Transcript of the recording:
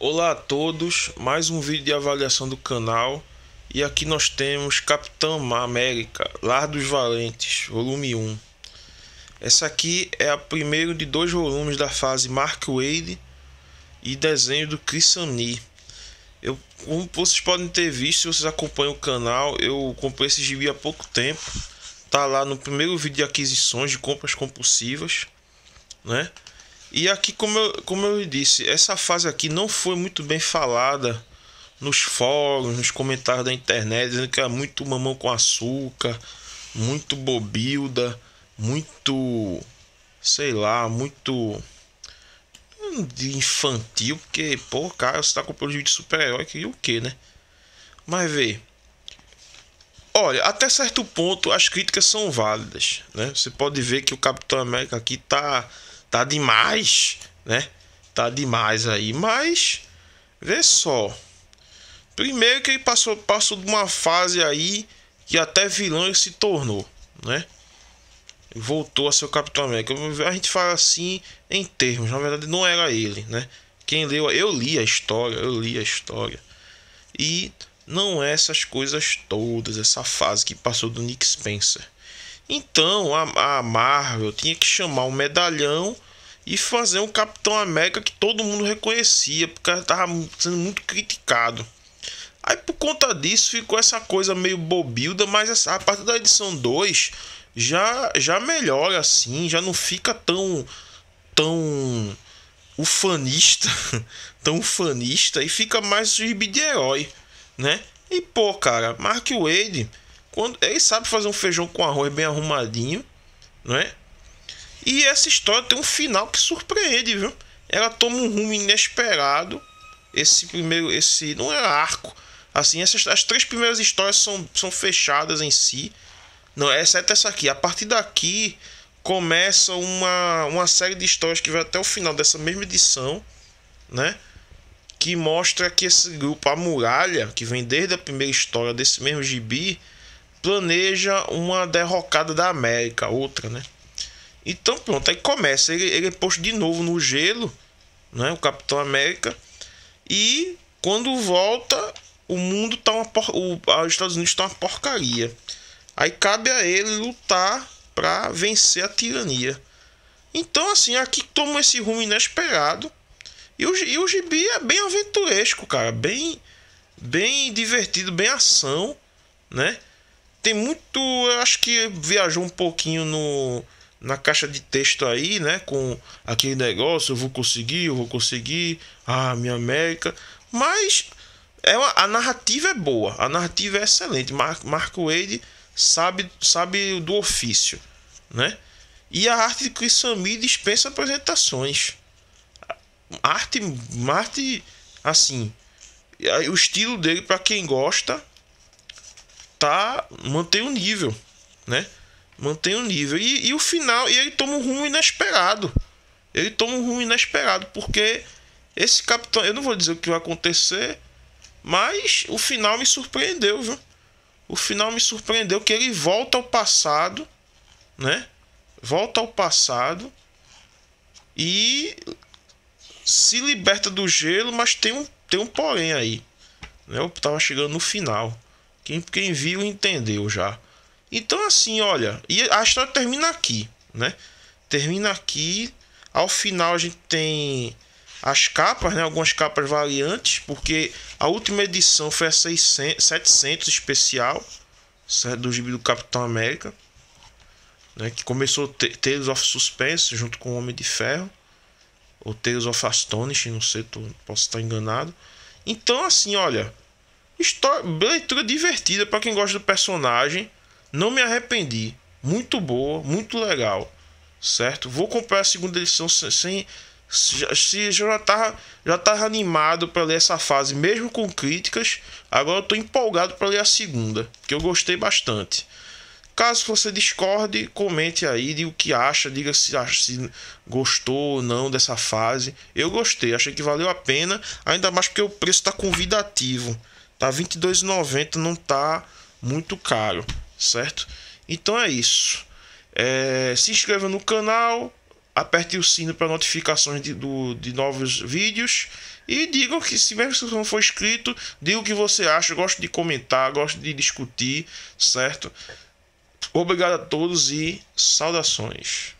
Olá a todos, mais um vídeo de avaliação do canal e aqui nós temos Capitão América, Lar dos Valentes, volume 1. Essa aqui é a primeiro de dois volumes da fase Mark Wade e desenho do Chris Sunny. Eu, como vocês podem ter visto, se vocês acompanham o canal, eu comprei esse gibi há pouco tempo. Tá lá no primeiro vídeo de aquisições de compras compulsivas, né? E aqui, como eu, como eu disse, essa fase aqui não foi muito bem falada nos fóruns, nos comentários da internet, dizendo que era muito mamão com açúcar, muito bobilda, muito. sei lá, muito. Hum, infantil, porque, pô, cara, você tá comprando vídeo de super-herói, que o que, né? Mas vê. Olha, até certo ponto as críticas são válidas, né? Você pode ver que o Capitão América aqui tá tá demais, né? Tá demais aí, mas vê só. Primeiro que ele passou, passou de uma fase aí que até vilão ele se tornou, né? Voltou a ser o Capitão América. A gente fala assim em termos, na verdade não era ele, né? Quem leu, eu li a história, eu li a história. E não é essas coisas todas, essa fase que passou do Nick Spencer. Então a, a Marvel tinha que chamar um medalhão e fazer um Capitão América que todo mundo reconhecia, porque estava sendo muito criticado. Aí por conta disso ficou essa coisa meio bobilda, mas essa, a partir da edição 2 já, já melhora assim, já não fica tão tão ufanista, tão ufanista e fica mais gibi de herói, né? E pô, cara, Mark Wade quando ele sabe fazer um feijão com arroz bem arrumadinho, é? E essa história tem um final que surpreende, viu? Ela toma um rumo inesperado. Esse primeiro, esse não é arco. Assim, essas as três primeiras histórias são, são fechadas em si. Não, é? exceto essa aqui. A partir daqui começa uma, uma série de histórias que vai até o final dessa mesma edição, né? Que mostra que esse grupo, a muralha, que vem desde a primeira história desse mesmo gibi, planeja uma derrocada da América, outra, né? Então pronto, aí começa. Ele, ele é posto de novo no gelo, né? O Capitão América. E quando volta, o mundo tá uma por... o, os Estados Unidos tá uma porcaria. Aí cabe a ele lutar para vencer a tirania. Então, assim, aqui toma esse rumo inesperado. E o, e o gibi é bem aventuresco, cara. Bem, bem divertido, bem ação, né? tem muito. acho que viajou um pouquinho no, na caixa de texto aí, né? Com aquele negócio, eu vou conseguir, eu vou conseguir, ah, minha América. Mas é uma, a narrativa é boa, a narrativa é excelente. Mar, Marco Wade sabe, sabe do ofício, né? E a arte de Chris Samir dispensa apresentações. Arte, arte assim, o estilo dele para quem gosta tá mantém o nível, né? Mantém o nível. E, e o final, e ele toma um rumo inesperado. Ele toma um rumo inesperado, porque esse capitão, eu não vou dizer o que vai acontecer, mas o final me surpreendeu, viu? O final me surpreendeu que ele volta ao passado, né? Volta ao passado e se liberta do gelo, mas tem um, tem um porém aí. Né? Eu tava chegando no final. Quem, quem viu entendeu já. Então, assim, olha, e a história termina aqui, né? Termina aqui. Ao final, a gente tem as capas, né? Algumas capas variantes, porque a última edição foi a 600, 700 especial do gibi do Capitão América, né? Que começou Tales of Suspense junto com o Homem de Ferro, ou Tales of Astonish, não sei, tô, posso estar enganado. Então, assim, olha, História, leitura divertida para quem gosta do personagem. Não me arrependi. Muito boa, muito legal. Certo? Vou comprar a segunda edição sem. sem se já tava, já tava animado para ler essa fase, mesmo com críticas, agora eu tô empolgado para ler a segunda, que eu gostei bastante. Caso você discorde, comente aí, diga o que acha, diga se, se gostou ou não dessa fase. Eu gostei, achei que valeu a pena, ainda mais porque o preço está convidativo. Tá 22,90, não tá muito caro, certo? Então é isso. É, se inscreva no canal, aperte o sino para notificações de, do, de novos vídeos e digam que se mesmo se não for inscrito, diga o que você acha. Eu gosto de comentar, gosto de discutir, certo? Obrigado a todos e saudações.